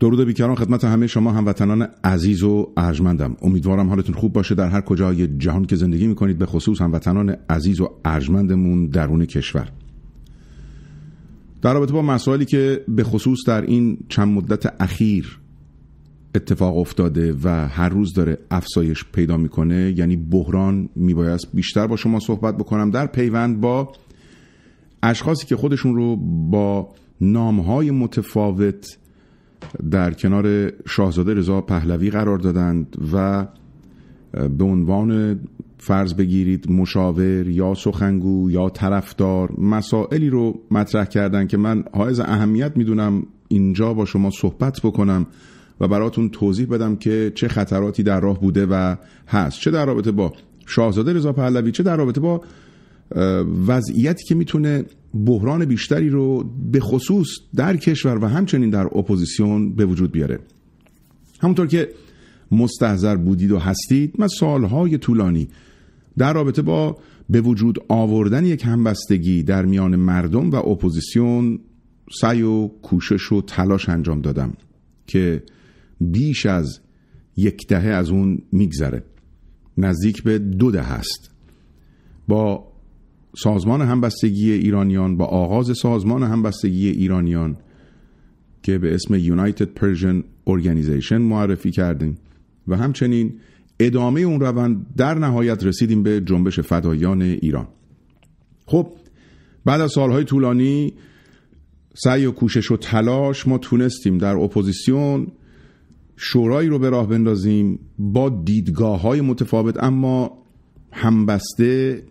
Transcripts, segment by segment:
درود بیکران خدمت همه شما هموطنان عزیز و ارجمندم امیدوارم حالتون خوب باشه در هر کجای جهان که زندگی میکنید به خصوص هموطنان عزیز و ارجمندمون درون کشور در رابطه با مسائلی که به خصوص در این چند مدت اخیر اتفاق افتاده و هر روز داره افزایش پیدا میکنه یعنی بحران میبایست بیشتر با شما صحبت بکنم در پیوند با اشخاصی که خودشون رو با نامهای متفاوت در کنار شاهزاده رضا پهلوی قرار دادند و به عنوان فرض بگیرید مشاور یا سخنگو یا طرفدار مسائلی رو مطرح کردن که من حائز اهمیت میدونم اینجا با شما صحبت بکنم و براتون توضیح بدم که چه خطراتی در راه بوده و هست چه در رابطه با شاهزاده رضا پهلوی چه در رابطه با وضعیتی که میتونه بحران بیشتری رو به خصوص در کشور و همچنین در اپوزیسیون به وجود بیاره همونطور که مستحضر بودید و هستید من سالهای طولانی در رابطه با به وجود آوردن یک همبستگی در میان مردم و اپوزیسیون سعی و کوشش و تلاش انجام دادم که بیش از یک دهه از اون میگذره نزدیک به دو دهه است با سازمان همبستگی ایرانیان با آغاز سازمان همبستگی ایرانیان که به اسم United Persian Organization معرفی کردیم و همچنین ادامه اون روند در نهایت رسیدیم به جنبش فدایان ایران خب بعد از سالهای طولانی سعی و کوشش و تلاش ما تونستیم در اپوزیسیون شورایی رو به راه بندازیم با دیدگاه های متفاوت اما همبسته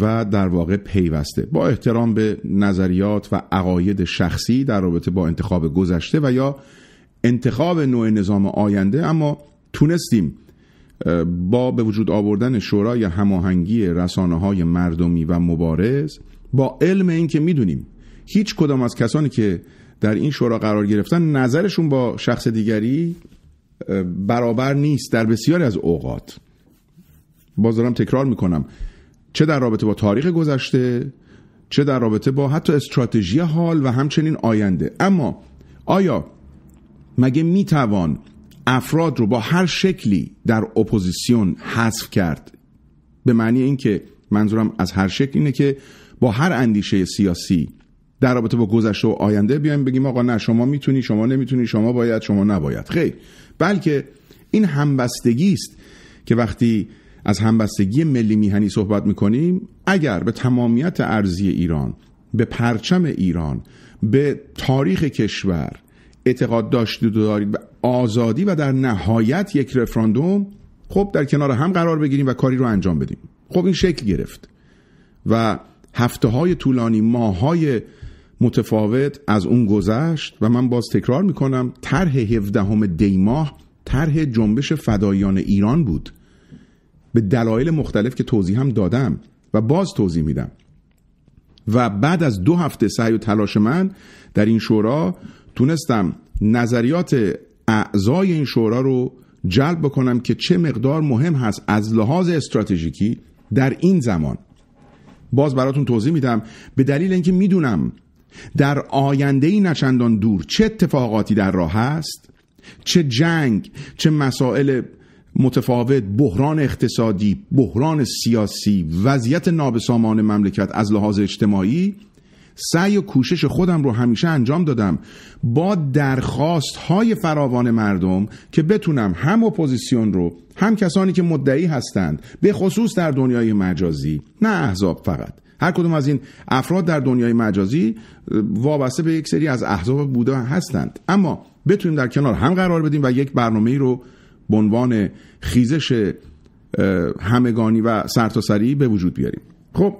و در واقع پیوسته با احترام به نظریات و عقاید شخصی در رابطه با انتخاب گذشته و یا انتخاب نوع نظام آینده اما تونستیم با به وجود آوردن شورای هماهنگی رسانه های مردمی و مبارز با علم اینکه میدونیم هیچ کدام از کسانی که در این شورا قرار گرفتن نظرشون با شخص دیگری برابر نیست در بسیاری از اوقات باز دارم تکرار میکنم چه در رابطه با تاریخ گذشته چه در رابطه با حتی استراتژی حال و همچنین آینده اما آیا مگه میتوان افراد رو با هر شکلی در اپوزیسیون حذف کرد به معنی اینکه منظورم از هر شکل اینه که با هر اندیشه سیاسی در رابطه با گذشته و آینده بیایم بگیم آقا نه شما میتونی شما نمیتونی شما باید شما نباید خیر بلکه این همبستگی است که وقتی از همبستگی ملی میهنی صحبت میکنیم اگر به تمامیت ارزی ایران به پرچم ایران به تاریخ کشور اعتقاد داشتید و دارید به آزادی و در نهایت یک رفراندوم خب در کنار هم قرار بگیریم و کاری رو انجام بدیم خب این شکل گرفت و هفته های طولانی ماه های متفاوت از اون گذشت و من باز تکرار میکنم طرح 17 دی ماه طرح جنبش فدایان ایران بود به دلایل مختلف که توضیح هم دادم و باز توضیح میدم و بعد از دو هفته سعی و تلاش من در این شورا تونستم نظریات اعضای این شورا رو جلب بکنم که چه مقدار مهم هست از لحاظ استراتژیکی در این زمان باز براتون توضیح میدم به دلیل اینکه میدونم در آینده ای نچندان دور چه اتفاقاتی در راه هست چه جنگ چه مسائل متفاوت بحران اقتصادی بحران سیاسی وضعیت نابسامان مملکت از لحاظ اجتماعی سعی و کوشش خودم رو همیشه انجام دادم با درخواست های فراوان مردم که بتونم هم اپوزیسیون رو هم کسانی که مدعی هستند به خصوص در دنیای مجازی نه احزاب فقط هر کدوم از این افراد در دنیای مجازی وابسته به یک سری از احزاب بوده هستند اما بتونیم در کنار هم قرار بدیم و یک برنامه رو به عنوان خیزش همگانی و سرتاسری به وجود بیاریم خب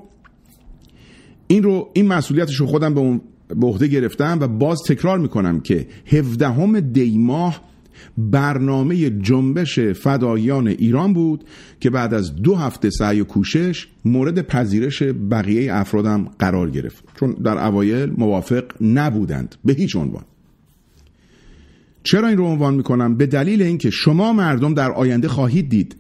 این رو این مسئولیتش رو خودم به به عهده گرفتم و باز تکرار میکنم که 17 دیماه برنامه جنبش فدایان ایران بود که بعد از دو هفته سعی و کوشش مورد پذیرش بقیه افرادم قرار گرفت چون در اوایل موافق نبودند به هیچ عنوان چرا این رو عنوان میکنم به دلیل اینکه شما مردم در آینده خواهید دید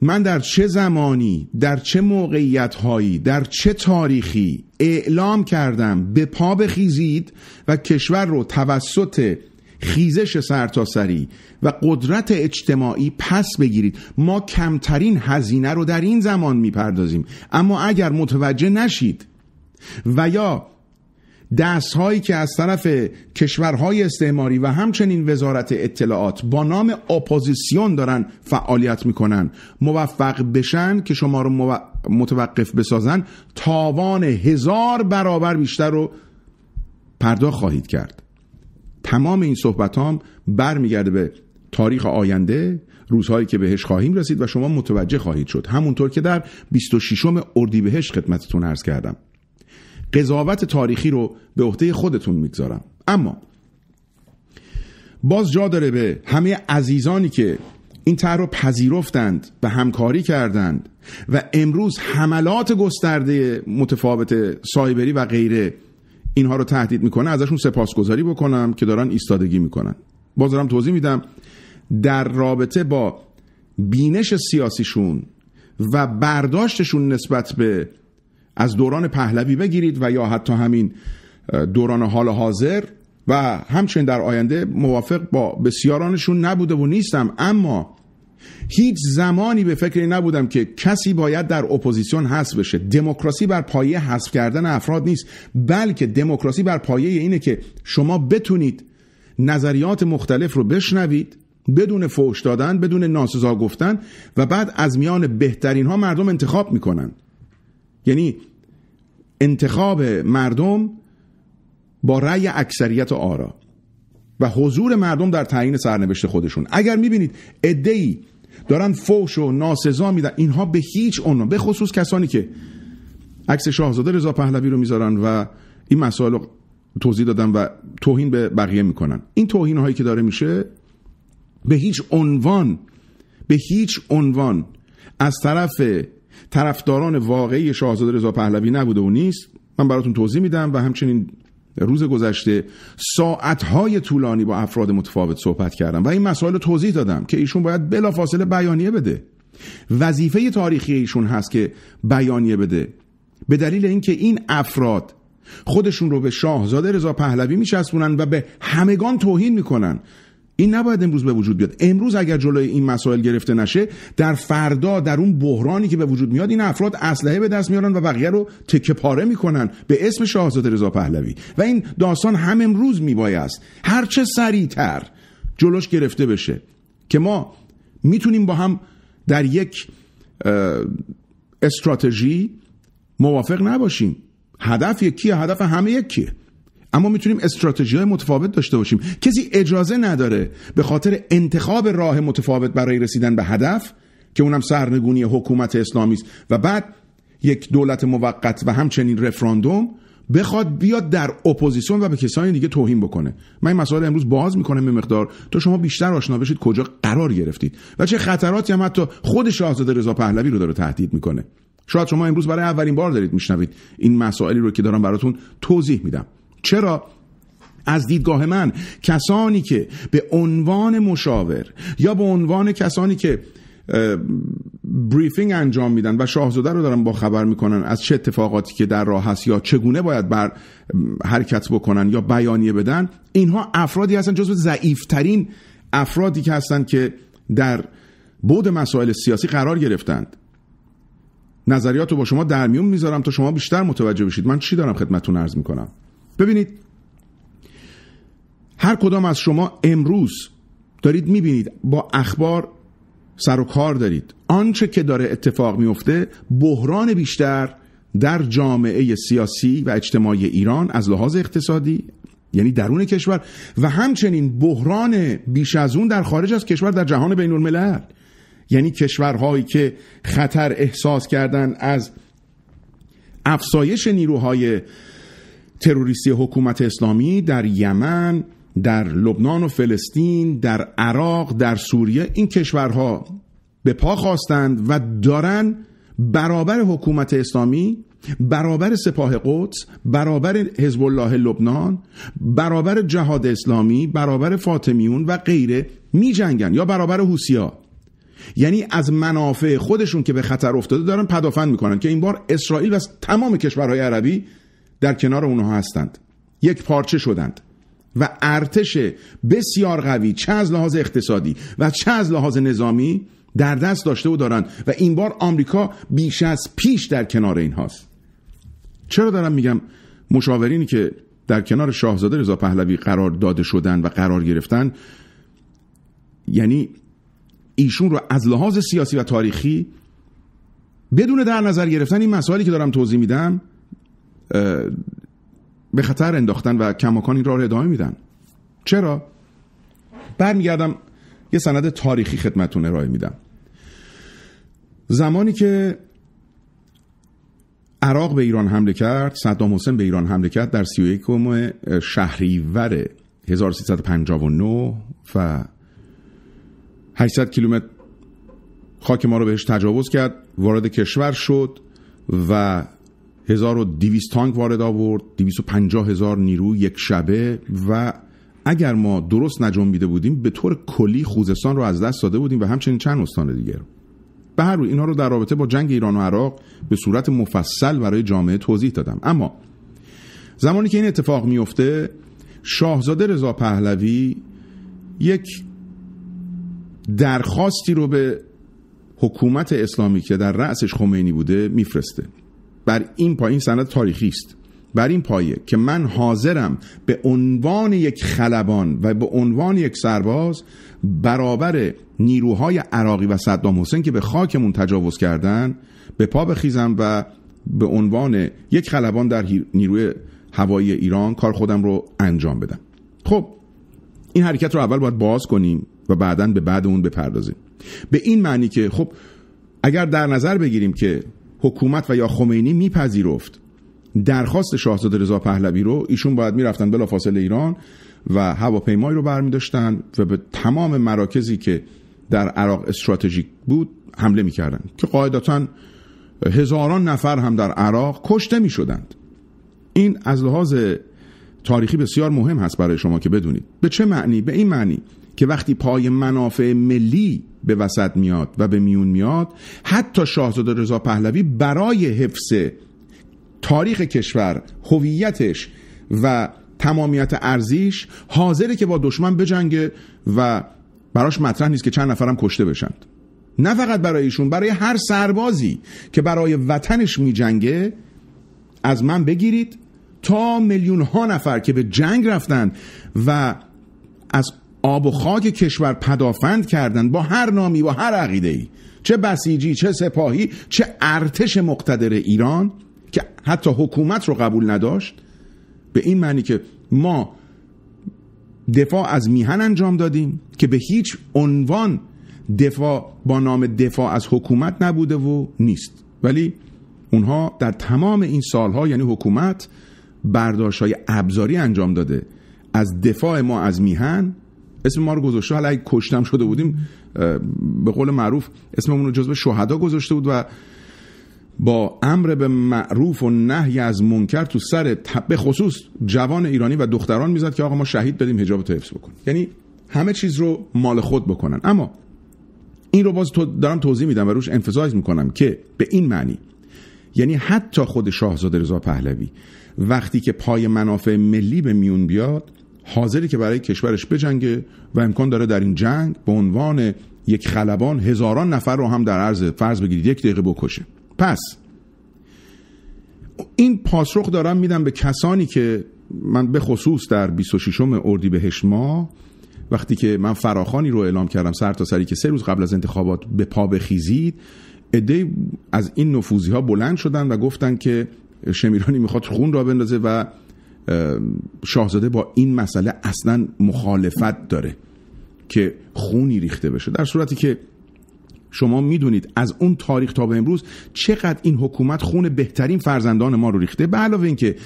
من در چه زمانی در چه موقعیت هایی در چه تاریخی اعلام کردم به پا بخیزید و کشور رو توسط خیزش سرتاسری و قدرت اجتماعی پس بگیرید ما کمترین هزینه رو در این زمان میپردازیم اما اگر متوجه نشید و یا دست هایی که از طرف کشورهای استعماری و همچنین وزارت اطلاعات با نام اپوزیسیون دارن فعالیت میکنن موفق بشن که شما رو متوقف بسازن تاوان هزار برابر بیشتر رو پرداخت خواهید کرد تمام این صحبت هم برمیگرده به تاریخ آینده روزهایی که بهش خواهیم رسید و شما متوجه خواهید شد همونطور که در 26 اردیبهشت خدمتتون عرض کردم قضاوت تاریخی رو به عهده خودتون میگذارم اما باز جا داره به همه عزیزانی که این طرح رو پذیرفتند و همکاری کردند و امروز حملات گسترده متفاوت سایبری و غیره اینها رو تهدید میکنه ازشون سپاسگزاری بکنم که دارن ایستادگی میکنن باز دارم توضیح میدم در رابطه با بینش سیاسیشون و برداشتشون نسبت به از دوران پهلوی بگیرید و یا حتی همین دوران حال حاضر و همچنین در آینده موافق با بسیارانشون نبوده و نیستم اما هیچ زمانی به فکر نبودم که کسی باید در اپوزیسیون حذف بشه دموکراسی بر پایه حذف کردن افراد نیست بلکه دموکراسی بر پایه اینه که شما بتونید نظریات مختلف رو بشنوید بدون فوش دادن بدون ناسزا گفتن و بعد از میان بهترین ها مردم انتخاب میکنند. یعنی انتخاب مردم با رأی اکثریت و آرا و حضور مردم در تعیین سرنوشت خودشون اگر میبینید ادعی دارن فوش و ناسزا میدن اینها به هیچ عنوان به خصوص کسانی که عکس شاهزاده رضا پهلوی رو میذارن و این مسائل رو توضیح دادن و توهین به بقیه میکنن این توهین هایی که داره میشه به هیچ عنوان به هیچ عنوان از طرف طرفداران واقعی شاهزاده رضا پهلوی نبوده و نیست من براتون توضیح میدم و همچنین روز گذشته ساعتهای طولانی با افراد متفاوت صحبت کردم و این مسائل رو توضیح دادم که ایشون باید بلافاصله بیانیه بده وظیفه تاریخی ایشون هست که بیانیه بده به دلیل اینکه این افراد خودشون رو به شاهزاده رضا پهلوی میچسبونن و به همگان توهین میکنن این نباید امروز به وجود بیاد امروز اگر جلوی این مسائل گرفته نشه در فردا در اون بحرانی که به وجود میاد این افراد اسلحه به دست میارن و بقیه رو تکه پاره میکنن به اسم شاهزاده رضا پهلوی و این داستان هم امروز میبایست هرچه سریعتر جلوش گرفته بشه که ما میتونیم با هم در یک استراتژی موافق نباشیم هدف یکیه هدف همه یکیه اما میتونیم استراتژی های متفاوت داشته باشیم کسی اجازه نداره به خاطر انتخاب راه متفاوت برای رسیدن به هدف که اونم سرنگونی حکومت اسلامی است و بعد یک دولت موقت و همچنین رفراندوم بخواد بیاد در اپوزیسیون و به کسانی دیگه توهین بکنه من این مسائل امروز باز میکنم به مقدار تا شما بیشتر آشنا بشید کجا قرار گرفتید و چه خطراتی هم حتی خود شاهزاده رضا پهلوی رو داره تهدید میکنه شاید شما امروز برای اولین بار دارید میشنوید این مسائلی رو که دارم براتون توضیح میدم چرا از دیدگاه من کسانی که به عنوان مشاور یا به عنوان کسانی که بریفینگ انجام میدن و شاهزاده رو دارن با خبر میکنن از چه اتفاقاتی که در راه هست یا چگونه باید بر حرکت بکنن یا بیانیه بدن اینها افرادی هستن جزو ضعیفترین افرادی که هستن که در بود مسائل سیاسی قرار گرفتند نظریات رو با شما در میون میذارم تا شما بیشتر متوجه بشید من چی دارم خدمتتون عرض میکنم ببینید هر کدام از شما امروز دارید میبینید با اخبار سر و کار دارید آنچه که داره اتفاق میفته بحران بیشتر در جامعه سیاسی و اجتماعی ایران از لحاظ اقتصادی یعنی درون کشور و همچنین بحران بیش از اون در خارج از کشور در جهان بین الملل یعنی کشورهایی که خطر احساس کردن از افسایش نیروهای تروریستی حکومت اسلامی در یمن در لبنان و فلسطین در عراق در سوریه این کشورها به پا خواستند و دارن برابر حکومت اسلامی برابر سپاه قدس برابر حزب الله لبنان برابر جهاد اسلامی برابر فاطمیون و غیره می یا برابر حوسیا یعنی از منافع خودشون که به خطر افتاده دارن پدافند میکنن که این بار اسرائیل و تمام کشورهای عربی در کنار اونها هستند یک پارچه شدند و ارتش بسیار قوی چه از لحاظ اقتصادی و چه از لحاظ نظامی در دست داشته و دارند و این بار آمریکا بیش از پیش در کنار این هاست چرا دارم میگم مشاورینی که در کنار شاهزاده رضا پهلوی قرار داده شدن و قرار گرفتن یعنی ایشون رو از لحاظ سیاسی و تاریخی بدون در نظر گرفتن این مسائلی که دارم توضیح میدم به خطر انداختن و کماکان این را را ادامه میدن چرا برمیگردم یه سند تاریخی خدمتون ارائه میدم زمانی که عراق به ایران حمله کرد صدام حسین به ایران حمله کرد در 31 شهریور 1359 و 800 کیلومتر خاک ما رو بهش تجاوز کرد وارد کشور شد و 1200 تانک وارد آورد 250 هزار نیرو یک شبه و اگر ما درست نجنبیده بودیم به طور کلی خوزستان رو از دست داده بودیم و همچنین چند استان دیگر به هر روی اینا رو در رابطه با جنگ ایران و عراق به صورت مفصل برای جامعه توضیح دادم اما زمانی که این اتفاق میفته شاهزاده رضا پهلوی یک درخواستی رو به حکومت اسلامی که در رأسش خمینی بوده میفرسته بر این پایین سند تاریخی است بر این پایه که من حاضرم به عنوان یک خلبان و به عنوان یک سرباز برابر نیروهای عراقی و صدام حسین که به خاکمون تجاوز کردن به پا بخیزم و به عنوان یک خلبان در نیروی هوایی ایران کار خودم رو انجام بدم خب این حرکت رو اول باید باز کنیم و بعدا به بعد اون بپردازیم به این معنی که خب اگر در نظر بگیریم که حکومت و یا خمینی میپذیرفت درخواست شاهزاده رضا پهلوی رو ایشون باید میرفتن بلافاصله ایران و هواپیمایی رو برمیداشتن و به تمام مراکزی که در عراق استراتژیک بود حمله میکردن که قاعدتا هزاران نفر هم در عراق کشته میشدند این از لحاظ تاریخی بسیار مهم هست برای شما که بدونید به چه معنی به این معنی که وقتی پای منافع ملی به وسط میاد و به میون میاد حتی شاهزاده رضا پهلوی برای حفظ تاریخ کشور هویتش و تمامیت ارزیش حاضره که با دشمن بجنگه و براش مطرح نیست که چند نفرم کشته بشند نه فقط برای ایشون برای هر سربازی که برای وطنش میجنگه از من بگیرید تا میلیون ها نفر که به جنگ رفتن و از آب و خاک کشور پدافند کردند با هر نامی و هر عقیده ای چه بسیجی چه سپاهی چه ارتش مقتدر ایران که حتی حکومت رو قبول نداشت به این معنی که ما دفاع از میهن انجام دادیم که به هیچ عنوان دفاع با نام دفاع از حکومت نبوده و نیست ولی اونها در تمام این سالها یعنی حکومت برداشت های ابزاری انجام داده از دفاع ما از میهن اسم ما رو گذاشته حالا اگه کشتم شده بودیم به قول معروف اسممون رو جزو شهدا گذاشته بود و با امر به معروف و نهی از منکر تو سر به خصوص جوان ایرانی و دختران میزد که آقا ما شهید دادیم حجاب تو حفظ بکن یعنی همه چیز رو مال خود بکنن اما این رو باز تو دارم توضیح میدم و روش انفزایز میکنم که به این معنی یعنی حتی خود شاهزاده رضا پهلوی وقتی که پای منافع ملی به میون بیاد حاضری که برای کشورش بجنگه و امکان داره در این جنگ به عنوان یک خلبان هزاران نفر رو هم در عرض فرض بگیرید یک دقیقه بکشه پس این پاسخ دارم میدم به کسانی که من به خصوص در 26 اردیبهشت ماه وقتی که من فراخانی رو اعلام کردم سر تا سری که سه روز قبل از انتخابات به پا بخیزید اده از این نفوزی ها بلند شدن و گفتن که شمیرانی میخواد خون را بندازه و شاهزاده با این مسئله اصلا مخالفت داره که خونی ریخته بشه در صورتی که شما میدونید از اون تاریخ تا به امروز چقدر این حکومت خون بهترین فرزندان ما رو ریخته به علاوه که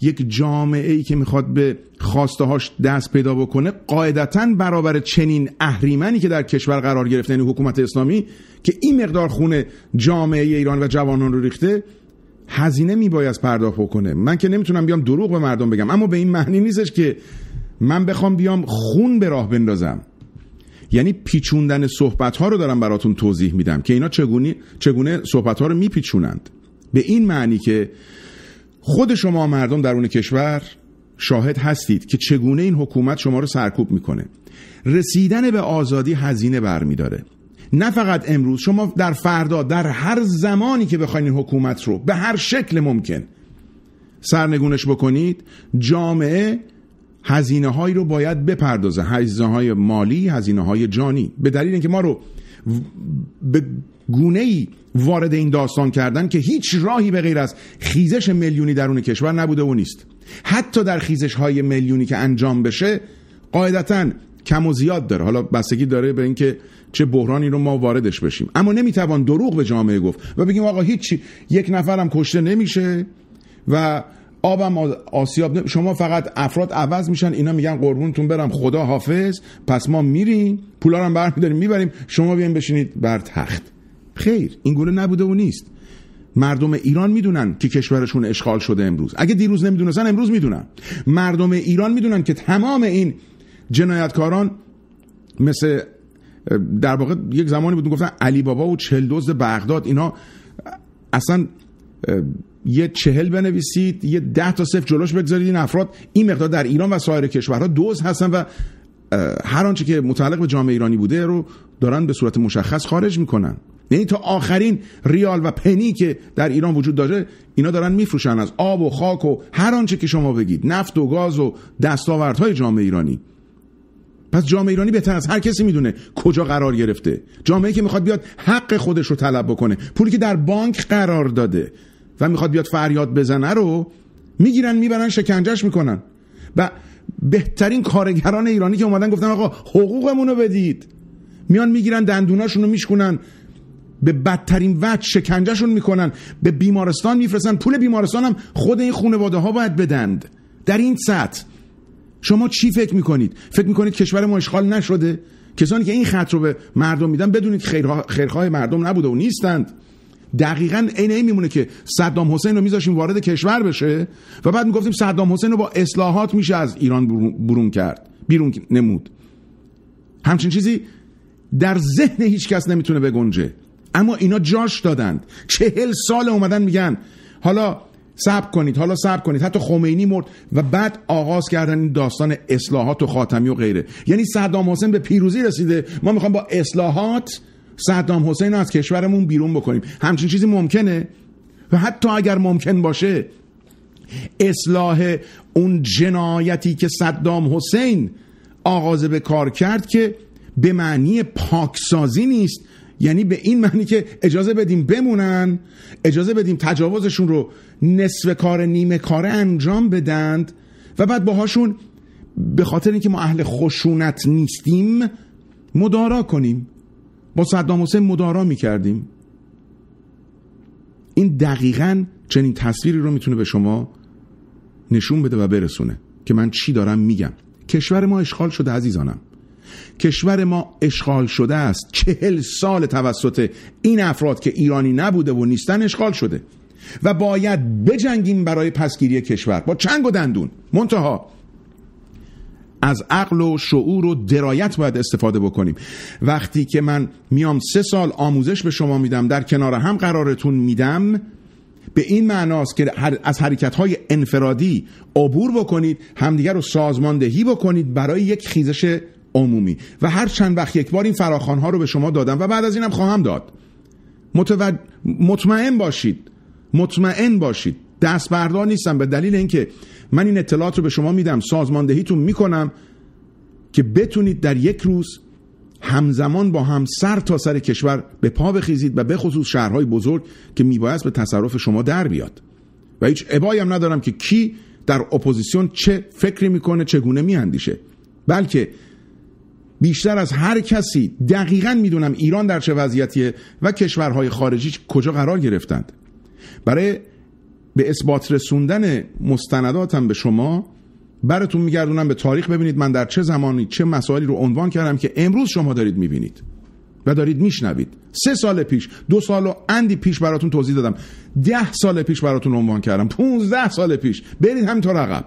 یک جامعه ای که میخواد به خواسته هاش دست پیدا بکنه قاعدتا برابر چنین اهریمنی که در کشور قرار گرفته یعنی حکومت اسلامی که این مقدار خون جامعه ایران و جوانان رو ریخته هزینه میباید پرداخت بکنه من که نمیتونم بیام دروغ به مردم بگم اما به این معنی نیستش که من بخوام بیام خون به راه بندازم یعنی پیچوندن صحبت ها رو دارم براتون توضیح میدم که اینا چگونه چگونه صحبت ها رو میپیچونند به این معنی که خود شما مردم درون کشور شاهد هستید که چگونه این حکومت شما رو سرکوب میکنه رسیدن به آزادی هزینه برمیداره نه فقط امروز شما در فردا در هر زمانی که بخواین حکومت رو به هر شکل ممکن سرنگونش بکنید جامعه هزینه هایی رو باید بپردازه هزینه های مالی هزینه های جانی به دلیل اینکه ما رو به گونه ای وارد این داستان کردن که هیچ راهی به غیر از خیزش میلیونی درون کشور نبوده و نیست حتی در خیزش های میلیونی که انجام بشه قاعدتا کم و زیاد داره حالا بستگی داره به اینکه چه بحرانی رو ما واردش بشیم اما نمیتوان دروغ به جامعه گفت و بگیم آقا هیچی یک نفرم کشته نمیشه و آبم آسیاب نمیشه شما فقط افراد عوض میشن اینا میگن قربونتون برم خدا حافظ پس ما میریم پولا رو برمیداریم میبریم شما بیاین بشینید بر تخت خیر این گونه نبوده و نیست مردم ایران میدونن که کشورشون اشغال شده امروز اگه دیروز نمیدونستن امروز میدونن مردم ایران میدونن که تمام این جنایتکاران مثل در واقع یک زمانی بود گفتن علی بابا و چهل دوز بغداد اینا اصلا یه چهل بنویسید یه ده تا صفر جلوش بگذارید این افراد این مقدار در ایران و سایر کشورها دوز هستن و هر آنچه که متعلق به جامعه ایرانی بوده رو دارن به صورت مشخص خارج میکنن یعنی تا آخرین ریال و پنی که در ایران وجود داره اینا دارن میفروشن از آب و خاک و هر آنچه که شما بگید نفت و گاز و دستاوردهای جامعه ایرانی پس جامعه ایرانی بهتر از هر کسی میدونه کجا قرار گرفته جامعه که میخواد بیاد حق خودش رو طلب بکنه پولی که در بانک قرار داده و میخواد بیاد فریاد بزنه رو میگیرن میبرن شکنجش میکنن و بهترین کارگران ایرانی که اومدن گفتن آقا حقوقمون رو بدید میان میگیرن دندوناشون رو میشکنن به بدترین وجه شکنجهشون میکنن به بیمارستان میفرستن پول بیمارستان هم خود این خانواده ها باید بدند در این سطح شما چی فکر میکنید فکر میکنید کشور ما اشغال نشده کسانی که این خط رو به مردم میدن بدونید خیرخواه مردم نبوده و نیستند دقیقا عین این میمونه که صدام حسین رو میذاشیم وارد کشور بشه و بعد میگفتیم صدام حسین رو با اصلاحات میشه از ایران برون کرد بیرون نمود همچین چیزی در ذهن هیچ کس نمیتونه بگنجه اما اینا جاش دادند چهل سال اومدن میگن حالا صبر کنید حالا صبر کنید حتی خمینی مرد و بعد آغاز کردن این داستان اصلاحات و خاتمی و غیره یعنی صدام حسین به پیروزی رسیده ما میخوام با اصلاحات صدام حسین رو از کشورمون بیرون بکنیم همچین چیزی ممکنه و حتی اگر ممکن باشه اصلاح اون جنایتی که صدام حسین آغاز به کار کرد که به معنی پاکسازی نیست یعنی به این معنی که اجازه بدیم بمونن اجازه بدیم تجاوزشون رو نصف کار نیمه کار انجام بدند و بعد باهاشون به خاطر اینکه ما اهل خشونت نیستیم مدارا کنیم با صدام حسین مدارا میکردیم این دقیقا چنین تصویری رو میتونه به شما نشون بده و برسونه که من چی دارم میگم کشور ما اشغال شده عزیزانم کشور ما اشغال شده است چهل سال توسط این افراد که ایرانی نبوده و نیستن اشغال شده و باید بجنگیم برای پسگیری کشور با چنگ و دندون منتها از عقل و شعور و درایت باید استفاده بکنیم وقتی که من میام سه سال آموزش به شما میدم در کنار هم قرارتون میدم به این معناست که از حرکت های انفرادی عبور بکنید همدیگر رو سازماندهی بکنید برای یک خیزش عمومی و هر چند وقت یک بار این فراخوان ها رو به شما دادم و بعد از اینم خواهم داد مطمئن باشید مطمئن باشید دست بردار نیستم به دلیل اینکه من این اطلاعات رو به شما میدم سازماندهیتون میکنم که بتونید در یک روز همزمان با هم سر تا سر کشور به پا بخیزید و به خصوص شهرهای بزرگ که میبایست به تصرف شما در بیاد و هیچ ابایی هم ندارم که کی در اپوزیسیون چه فکری میکنه چگونه میاندیشه بلکه بیشتر از هر کسی دقیقا میدونم ایران در چه وضعیتیه و کشورهای خارجی کجا قرار گرفتند برای به اثبات رسوندن مستنداتم به شما براتون میگردونم به تاریخ ببینید من در چه زمانی چه مسائلی رو عنوان کردم که امروز شما دارید میبینید و دارید میشنوید سه سال پیش دو سال و اندی پیش براتون توضیح دادم ده سال پیش براتون عنوان کردم 15 سال پیش برید همینطور عقب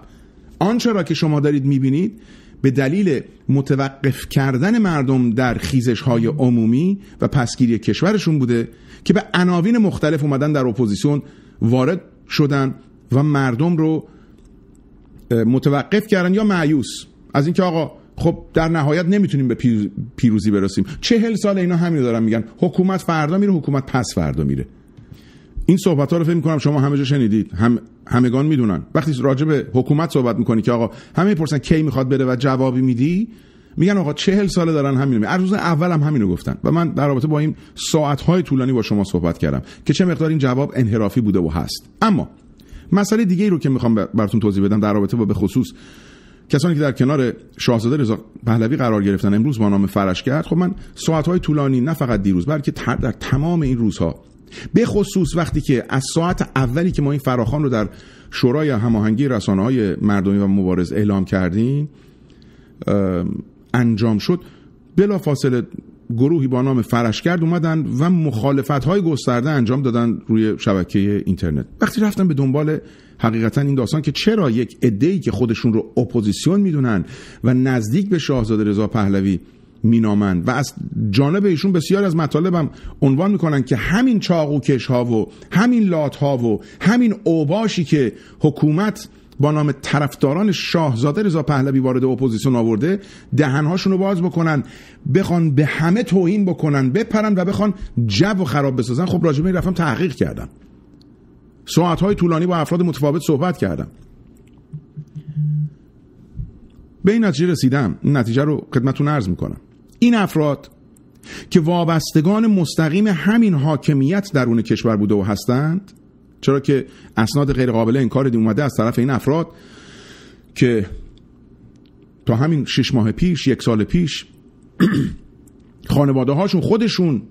آنچه را که شما دارید میبینید به دلیل متوقف کردن مردم در خیزش های عمومی و پسگیری کشورشون بوده که به عناوین مختلف اومدن در اپوزیسیون وارد شدن و مردم رو متوقف کردن یا معیوس از اینکه آقا خب در نهایت نمیتونیم به پیروزی برسیم چهل سال اینا همینو دارن میگن حکومت فردا میره حکومت پس فردا میره این صحبت ها رو فکر میکنم شما همه جا شنیدید هم همگان میدونن وقتی راجع به حکومت صحبت میکنی که آقا همه میپرسن کی میخواد بره و جوابی میدی میگن آقا چهل ساله دارن همین میگن روز اول هم همینو گفتن و من در رابطه با این ساعت های طولانی با شما صحبت کردم که چه مقدار این جواب انحرافی بوده و هست اما مسئله دیگه ای رو که میخوام براتون توضیح بدم در رابطه با به خصوص کسانی که در کنار شاهزاده رضا پهلوی قرار گرفتن امروز با نام فرش کرد خب من ساعت های طولانی نه فقط دیروز بلکه در تمام این روزها به خصوص وقتی که از ساعت اولی که ما این فراخان رو در شورای هماهنگی رسانه های مردمی و مبارز اعلام کردیم انجام شد بلا فاصله گروهی با نام فرشگرد اومدن و مخالفت های گسترده انجام دادن روی شبکه اینترنت وقتی رفتن به دنبال حقیقتا این داستان که چرا یک عده‌ای که خودشون رو اپوزیسیون میدونن و نزدیک به شاهزاده رضا پهلوی مینامند و از جانب ایشون بسیار از مطالبم عنوان میکنن که همین چاقوکش ها و همین لات ها و همین اوباشی که حکومت با نام طرفداران شاهزاده رضا پهلوی وارد اپوزیسیون آورده دهنهاشون رو باز بکنن بخوان به همه توهین بکنن بپرن و بخوان جو و خراب بسازن خب راجبه این رفتم تحقیق کردم ساعت های طولانی با افراد متفاوت صحبت کردم به این نتیجه رسیدم نتیجه رو خدمتتون عرض میکنم این افراد که وابستگان مستقیم همین حاکمیت درون کشور بوده و هستند چرا که اسناد غیر قابل انکار اومده از طرف این افراد که تا همین شش ماه پیش یک سال پیش خانواده هاشون خودشون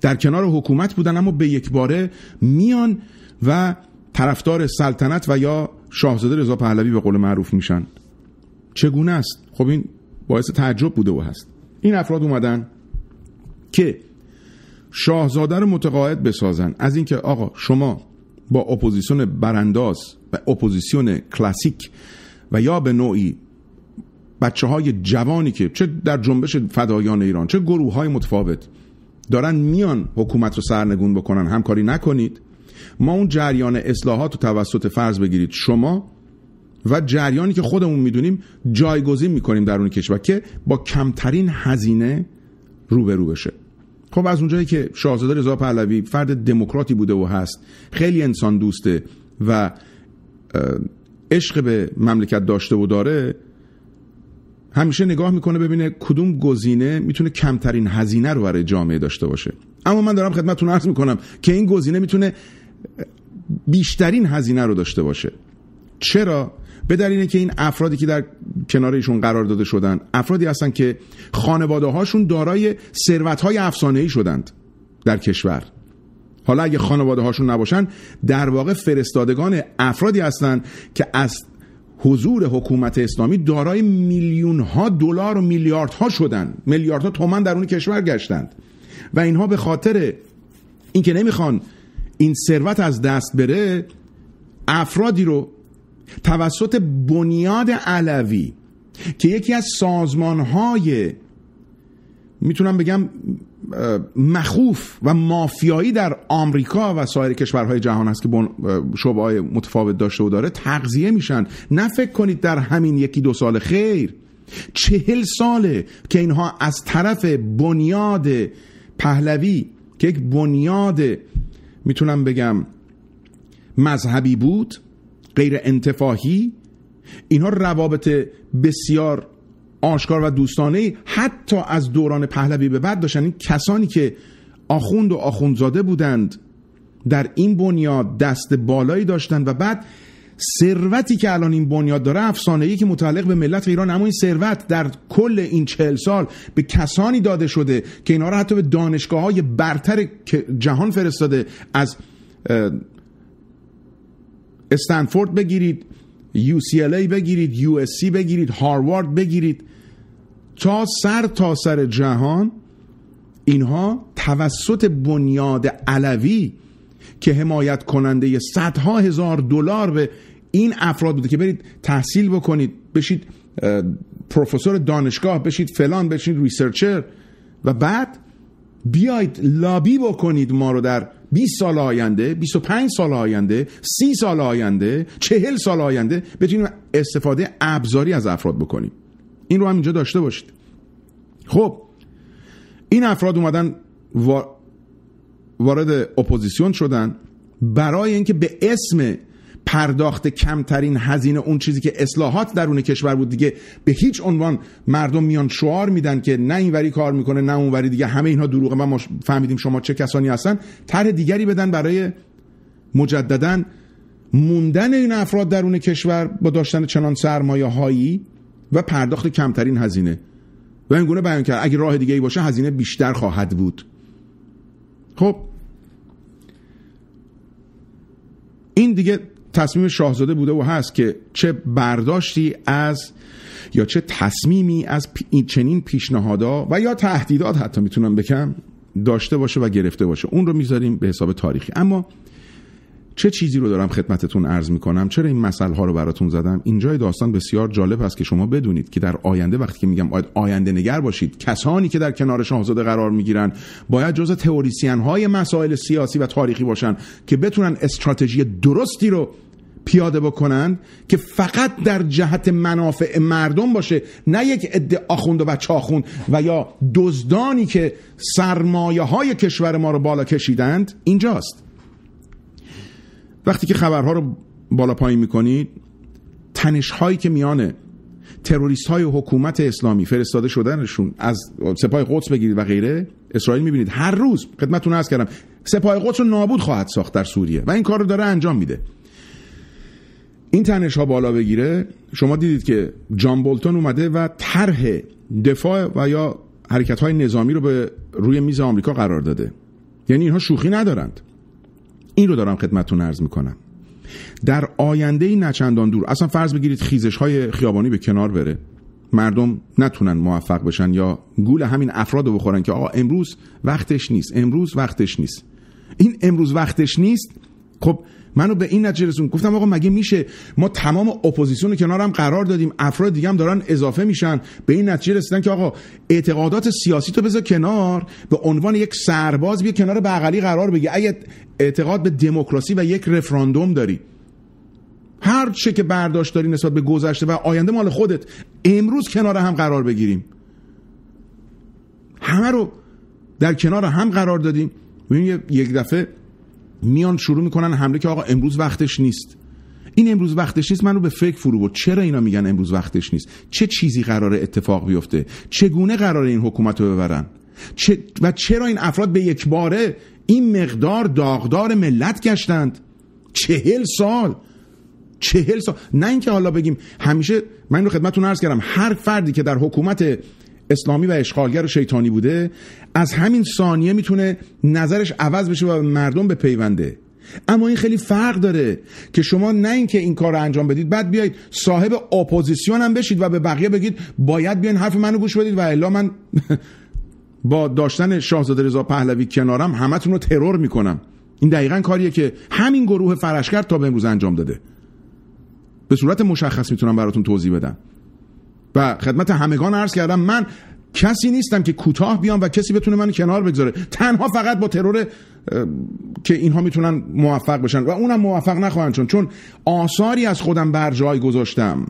در کنار حکومت بودن اما به یک باره میان و طرفدار سلطنت و یا شاهزاده رضا پهلوی به قول معروف میشن چگونه است خب این باعث تعجب بوده و هست این افراد اومدن که شاهزاده رو متقاعد بسازن از اینکه آقا شما با اپوزیسیون برانداز و اپوزیسیون کلاسیک و یا به نوعی بچه های جوانی که چه در جنبش فدایان ایران چه گروه های متفاوت دارن میان حکومت رو سرنگون بکنن همکاری نکنید ما اون جریان اصلاحات رو توسط فرض بگیرید شما و جریانی که خودمون میدونیم جایگزین میکنیم در اون کشور که با کمترین هزینه روبرو بشه خب از اونجایی که شاهزاده رضا پهلوی فرد دموکراتی بوده و هست خیلی انسان دوسته و عشق به مملکت داشته و داره همیشه نگاه میکنه ببینه کدوم گزینه میتونه کمترین هزینه رو برای جامعه داشته باشه اما من دارم خدمتتون عرض میکنم که این گزینه میتونه بیشترین هزینه رو داشته باشه چرا به دلیل که این افرادی که در کنار ایشون قرار داده شدن افرادی هستن که خانواده هاشون دارای ثروت های ای شدند در کشور حالا اگه خانواده هاشون نباشن در واقع فرستادگان افرادی هستند که از حضور حکومت اسلامی دارای میلیون ها دلار و میلیاردها شدن میلیاردها تومن در اون کشور گشتند و اینها به خاطر اینکه نمیخوان این ثروت از دست بره افرادی رو توسط بنیاد علوی که یکی از سازمانهای میتونم بگم مخوف و مافیایی در آمریکا و سایر کشورهای جهان هست که شعبه‌های متفاوت داشته و داره تغذیه میشن نه فکر کنید در همین یکی دو سال خیر چهل ساله که اینها از طرف بنیاد پهلوی که یک بنیاد میتونم بگم مذهبی بود غیر انتفاهی اینها روابط بسیار آشکار و دوستانه حتی از دوران پهلوی به بعد داشتن این کسانی که آخوند و آخوندزاده بودند در این بنیاد دست بالایی داشتند و بعد ثروتی که الان این بنیاد داره افسانه که متعلق به ملت ایران اما این ثروت در کل این چهل سال به کسانی داده شده که اینا رو حتی به دانشگاه های برتر جهان فرستاده از استنفورد بگیرید ای بگیرید سی بگیرید هاروارد بگیرید تا سر تا سر جهان اینها توسط بنیاد علوی که حمایت کننده صدها هزار دلار به این افراد بوده که برید تحصیل بکنید بشید پروفسور دانشگاه بشید فلان بشید ریسرچر و بعد بیاید لابی بکنید ما رو در 20 سال آینده 25 سال آینده 30 سال آینده 40 سال آینده بتونیم استفاده ابزاری از افراد بکنیم این رو هم اینجا داشته باشید خب این افراد اومدن وارد اپوزیسیون شدن برای اینکه به اسم پرداخت کمترین هزینه اون چیزی که اصلاحات درون کشور بود دیگه به هیچ عنوان مردم میان شعار میدن که نه اینوری کار میکنه نه اونوری دیگه همه اینها دروغه ما فهمیدیم شما چه کسانی هستن طرح دیگری بدن برای مجددا موندن این افراد درون کشور با داشتن چنان سرمایه هایی و پرداخت کمترین هزینه و این گونه بیان کرد اگه راه دیگه ای باشه هزینه بیشتر خواهد بود خب این دیگه تصمیم شاهزاده بوده و هست که چه برداشتی از یا چه تصمیمی از چنین پیشنهادا و یا تهدیدات حتی میتونم بکنم داشته باشه و گرفته باشه اون رو میذاریم به حساب تاریخی اما چه چیزی رو دارم خدمتتون عرض میکنم چرا این مسئله ها رو براتون زدم اینجای داستان بسیار جالب است که شما بدونید که در آینده وقتی که میگم باید آینده نگر باشید کسانی که در کنار شاهزاده قرار میگیرن باید جزء تئوریسین های مسائل سیاسی و تاریخی باشن که بتونن استراتژی درستی رو پیاده بکنن که فقط در جهت منافع مردم باشه نه یک عده آخوند و بچه و یا دزدانی که سرمایه های کشور ما رو بالا کشیدند اینجاست وقتی که خبرها رو بالا پایین میکنید تنش هایی که میان تروریست های حکومت اسلامی فرستاده شدنشون از سپاه قدس بگیرید و غیره اسرائیل میبینید هر روز خدمتتون عرض کردم سپاه قدس رو نابود خواهد ساخت در سوریه و این کار رو داره انجام میده این تنش ها بالا بگیره شما دیدید که جان بولتون اومده و طرح دفاع و یا حرکت های نظامی رو به روی میز آمریکا قرار داده یعنی اینها شوخی ندارند این رو دارم خدمتتون عرض میکنم در آینده ای نچندان دور اصلا فرض بگیرید خیزش های خیابانی به کنار بره مردم نتونن موفق بشن یا گول همین افراد رو بخورن که آقا امروز وقتش نیست امروز وقتش نیست این امروز وقتش نیست خب منو به این نتیجه رسون گفتم آقا مگه میشه ما تمام اپوزیسیون رو کنار هم قرار دادیم افراد دیگه هم دارن اضافه میشن به این نتیجه رسیدن که آقا اعتقادات سیاسی تو بذار کنار به عنوان یک سرباز بیا کنار بغلی قرار بگی اگه اعتقاد به دموکراسی و یک رفراندوم داری هر چه که برداشت داری نسبت به گذشته و آینده مال خودت امروز کنار هم قرار بگیریم همه رو در کنار هم قرار دادیم یک دفعه میان شروع میکنن حمله که آقا امروز وقتش نیست این امروز وقتش نیست منو به فکر فرو برد چرا اینا میگن امروز وقتش نیست چه چیزی قرار اتفاق بیفته چگونه قرار این حکومت رو ببرن و چرا این افراد به یک باره این مقدار داغدار ملت گشتند چهل سال چهل سال نه اینکه حالا بگیم همیشه من رو خدمتتون عرض کردم هر فردی که در حکومت اسلامی و اشغالگر و شیطانی بوده از همین ثانیه میتونه نظرش عوض بشه و مردم به پیونده اما این خیلی فرق داره که شما نه اینکه این کار رو انجام بدید بعد بیایید صاحب اپوزیسیون هم بشید و به بقیه بگید باید بیاین حرف منو گوش بدید و الا من با داشتن شاهزاده رضا پهلوی کنارم همتون رو ترور میکنم این دقیقا کاریه که همین گروه فرشگرد تا به امروز انجام داده به صورت مشخص میتونم براتون توضیح بدم و خدمت همگان عرض کردم من کسی نیستم که کوتاه بیام و کسی بتونه منو کنار بگذاره تنها فقط با ترور که اینها میتونن موفق بشن و اونم موفق نخواهند چون چون آثاری از خودم بر جای گذاشتم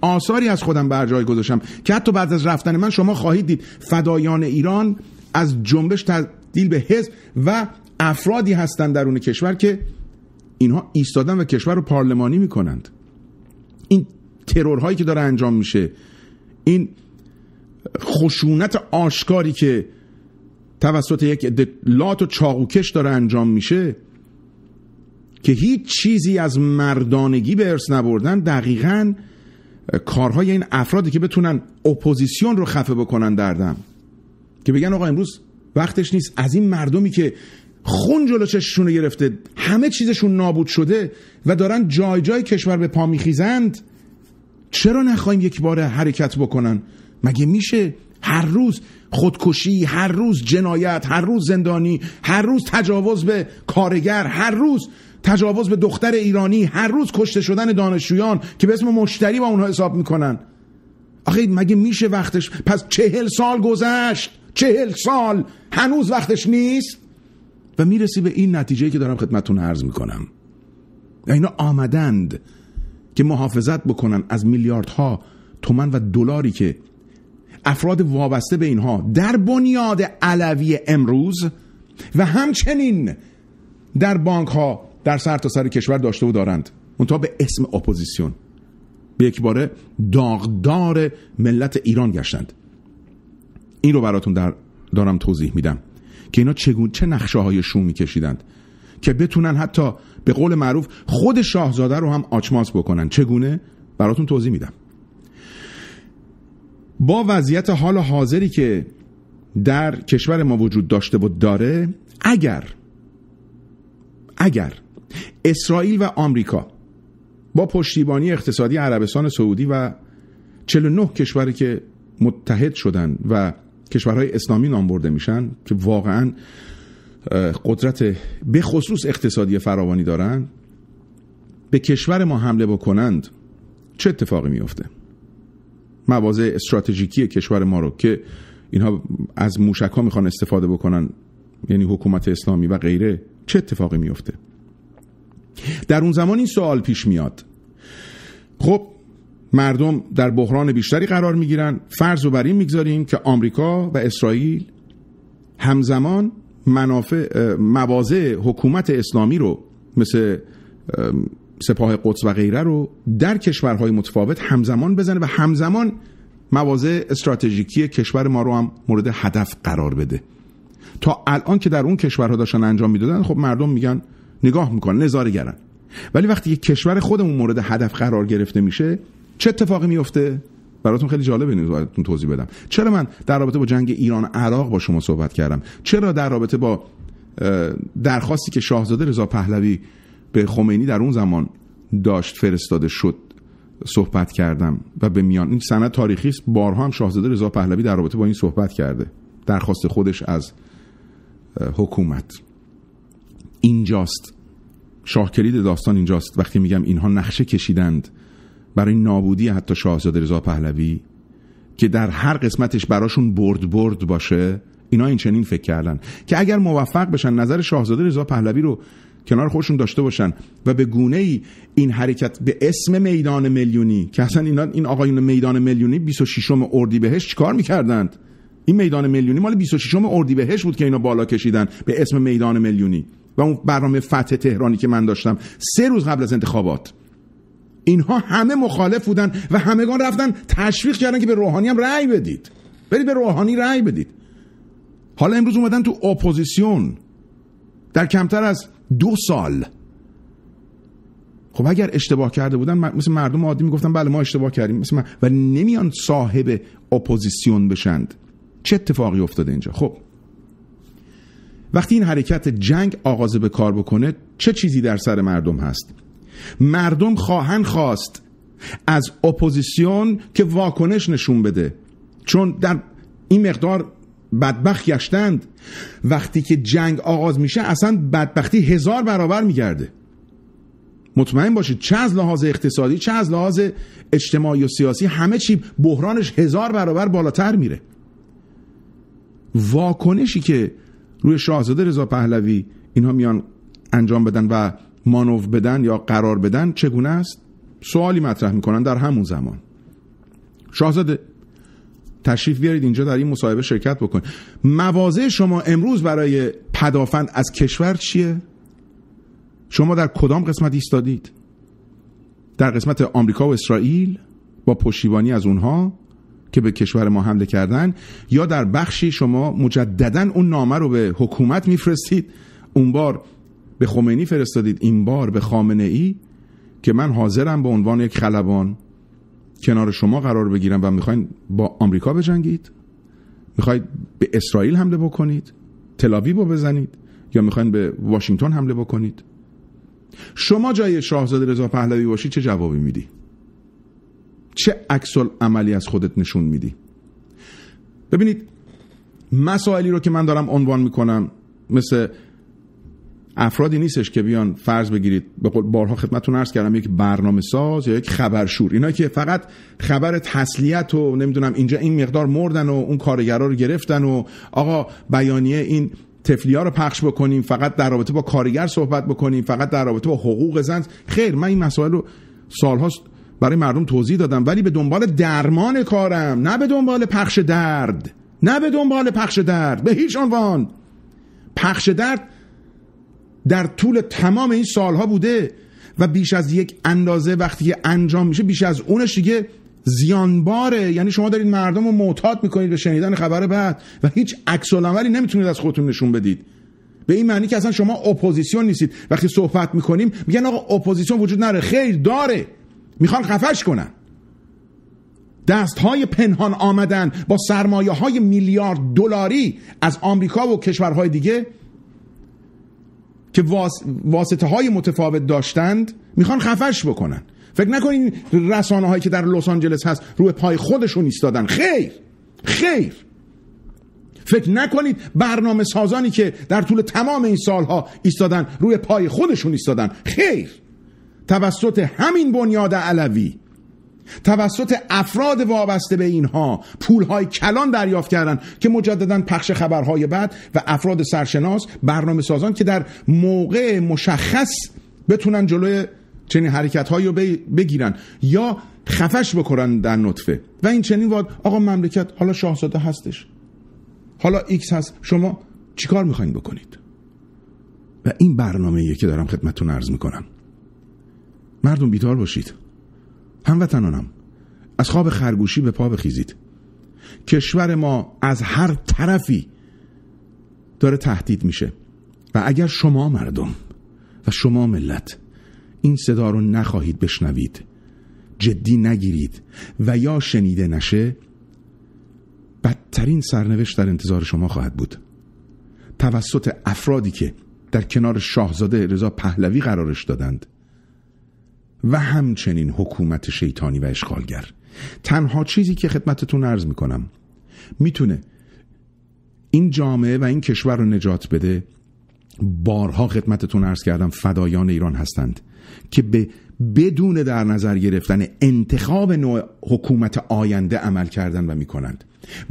آثاری از خودم بر جای گذاشتم که حتی بعد از رفتن من شما خواهید دید فدایان ایران از جنبش تبدیل به حزب و افرادی هستند درون کشور که اینها ایستادن و کشور رو پارلمانی میکنند این ترورهایی که داره انجام میشه این خشونت آشکاری که توسط یک لات و چاقوکش داره انجام میشه که هیچ چیزی از مردانگی به ارث نبردن دقیقا کارهای این افرادی که بتونن اپوزیسیون رو خفه بکنن دردم که بگن آقا امروز وقتش نیست از این مردمی که خون جلو چششون گرفته همه چیزشون نابود شده و دارن جای جای کشور به پا میخیزند چرا نخواهیم یک بار حرکت بکنن مگه میشه هر روز خودکشی هر روز جنایت هر روز زندانی هر روز تجاوز به کارگر هر روز تجاوز به دختر ایرانی هر روز کشته شدن دانشجویان که به اسم مشتری با اونها حساب میکنن آخه مگه میشه وقتش پس چهل سال گذشت چهل سال هنوز وقتش نیست و میرسی به این نتیجه که دارم خدمتون عرض میکنم اینا آمدند که محافظت بکنن از میلیاردها تومن و دلاری که افراد وابسته به اینها در بنیاد علوی امروز و همچنین در بانک ها در سر تا سر کشور داشته و دارند منتها به اسم اپوزیسیون به یک باره داغدار ملت ایران گشتند این رو براتون در دارم توضیح میدم که اینا چه نقشه های می میکشیدند که بتونن حتی به قول معروف خود شاهزاده رو هم آچماس بکنن چگونه براتون توضیح میدم با وضعیت حال حاضری که در کشور ما وجود داشته و داره اگر اگر اسرائیل و آمریکا با پشتیبانی اقتصادی عربستان سعودی و 49 کشوری که متحد شدن و کشورهای اسلامی نام برده میشن که واقعا قدرت به خصوص اقتصادی فراوانی دارند به کشور ما حمله بکنند چه اتفاقی میفته موازه استراتژیکی کشور ما رو که اینها از موشک ها میخوان استفاده بکنن یعنی حکومت اسلامی و غیره چه اتفاقی میفته در اون زمان این سوال پیش میاد خب مردم در بحران بیشتری قرار میگیرن فرض و بر این میگذاریم که آمریکا و اسرائیل همزمان منافع مواضع حکومت اسلامی رو مثل سپاه قدس و غیره رو در کشورهای متفاوت همزمان بزنه و همزمان مواضع استراتژیکی کشور ما رو هم مورد هدف قرار بده تا الان که در اون کشورها داشتن انجام میدادن خب مردم میگن نگاه میکنن نظاره گرن ولی وقتی یک کشور خودمون مورد هدف قرار گرفته میشه چه اتفاقی میفته براتون خیلی جالبه اینو براتون توضیح بدم چرا من در رابطه با جنگ ایران عراق با شما صحبت کردم چرا در رابطه با درخواستی که شاهزاده رضا پهلوی به خمینی در اون زمان داشت فرستاده شد صحبت کردم و به میان این سند تاریخی است بارها هم شاهزاده رضا پهلوی در رابطه با این صحبت کرده درخواست خودش از حکومت اینجاست شاه کلید داستان اینجاست وقتی میگم اینها نقشه کشیدند برای نابودی حتی شاهزاده رضا پهلوی که در هر قسمتش براشون برد برد باشه اینا این چنین فکر کردن که اگر موفق بشن نظر شاهزاده رضا پهلوی رو کنار خودشون داشته باشن و به گونه ای این حرکت به اسم میدان میلیونی که اصلا اینا این آقایون میدان میلیونی 26 بهش چیکار میکردند این میدان میلیونی مال 26 بهش بود که اینا بالا کشیدن به اسم میدان میلیونی و اون برنامه فتح تهرانی که من داشتم سه روز قبل از انتخابات اینها همه مخالف بودن و همگان رفتن تشویق کردن که به روحانی هم رأی بدید برید به روحانی رأی بدید حالا امروز اومدن تو اپوزیسیون در کمتر از دو سال خب اگر اشتباه کرده بودن مثل مردم عادی میگفتن بله ما اشتباه کردیم مثل و نمیان صاحب اپوزیسیون بشند چه اتفاقی افتاده اینجا خب وقتی این حرکت جنگ آغاز به کار بکنه چه چیزی در سر مردم هست مردم خواهند خواست از اپوزیسیون که واکنش نشون بده چون در این مقدار بدبخت گشتند وقتی که جنگ آغاز میشه اصلا بدبختی هزار برابر میگرده مطمئن باشید چه از لحاظ اقتصادی چه از لحاظ اجتماعی و سیاسی همه چی بحرانش هزار برابر بالاتر میره واکنشی که روی شاهزاده رضا پهلوی اینها میان انجام بدن و مانو بدن یا قرار بدن چگونه است سوالی مطرح میکنن در همون زمان شاهزاده تشریف بیارید اینجا در این مصاحبه شرکت بکنید موازه شما امروز برای پدافند از کشور چیه شما در کدام قسمت ایستادید در قسمت آمریکا و اسرائیل با پشتیبانی از اونها که به کشور ما حمله کردن یا در بخشی شما مجددا اون نامه رو به حکومت میفرستید اون بار به خمینی فرستادید این بار به خامنه ای که من حاضرم به عنوان یک خلبان کنار شما قرار بگیرم و میخواین با آمریکا بجنگید میخواید به اسرائیل حمله بکنید تلاویو با بزنید یا میخواین به واشنگتن حمله بکنید شما جای شاهزاده رضا پهلوی باشی چه جوابی میدی چه عکس عملی از خودت نشون میدی ببینید مسائلی رو که من دارم عنوان میکنم مثل افرادی نیستش که بیان فرض بگیرید به قول بارها خدمتتون عرض کردم یک برنامه ساز یا یک خبرشور اینا که فقط خبر تسلیت و نمیدونم اینجا این مقدار مردن و اون کارگرا رو گرفتن و آقا بیانیه این تفلیا رو پخش بکنیم فقط در رابطه با کارگر صحبت بکنیم فقط در رابطه با حقوق زن خیر من این مسائل رو سالهاست برای مردم توضیح دادم ولی به دنبال درمان کارم نه به دنبال پخش درد نه به دنبال پخش درد به هیچ عنوان پخش درد در طول تمام این سالها بوده و بیش از یک اندازه وقتی که انجام میشه بیش از اونش دیگه زیانباره یعنی شما دارید مردم رو معتاد میکنید به شنیدن خبر بعد و هیچ عکس العملی نمیتونید از خودتون نشون بدید به این معنی که اصلا شما اپوزیسیون نیستید وقتی صحبت میکنیم میگن آقا اپوزیسیون وجود نره خیر داره میخوان خفش کنن دست های پنهان آمدن با سرمایه های میلیارد دلاری از آمریکا و کشورهای دیگه که واسطه های متفاوت داشتند میخوان خفش بکنن فکر نکنین رسانه هایی که در لس آنجلس هست روی پای خودشون ایستادن خیر خیر فکر نکنید برنامه سازانی که در طول تمام این سالها ایستادن روی پای خودشون ایستادن خیر توسط همین بنیاد علوی توسط افراد وابسته به اینها پولهای کلان دریافت کردند که مجددا پخش خبرهای بعد و افراد سرشناس برنامه سازان که در موقع مشخص بتونن جلوی چنین حرکت رو بگیرن یا خفش بکنن در نطفه و این چنین واد آقا مملکت حالا شاهزاده هستش حالا ایکس هست شما چیکار میخواین بکنید و این برنامه که دارم خدمتتون عرض میکنم مردم بیدار باشید هموطنانم از خواب خرگوشی به پا بخیزید کشور ما از هر طرفی داره تهدید میشه و اگر شما مردم و شما ملت این صدا رو نخواهید بشنوید جدی نگیرید و یا شنیده نشه بدترین سرنوشت در انتظار شما خواهد بود توسط افرادی که در کنار شاهزاده رضا پهلوی قرارش دادند و همچنین حکومت شیطانی و اشغالگر تنها چیزی که خدمتتون عرض میکنم میتونه این جامعه و این کشور رو نجات بده بارها خدمتتون عرض کردم فدایان ایران هستند که به بدون در نظر گرفتن انتخاب نوع حکومت آینده عمل کردن و میکنند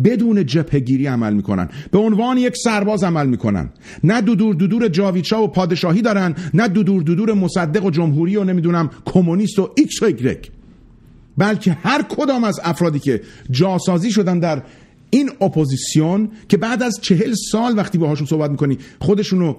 بدون گیری عمل میکنن به عنوان یک سرباز عمل میکنن نه دودور دودور جاویچا و پادشاهی دارن نه دودور دودور مصدق و جمهوری و نمیدونم کمونیست و ایکس و بلکه هر کدام از افرادی که جاسازی شدن در این اپوزیسیون که بعد از چهل سال وقتی باهاشون صحبت میکنی خودشونو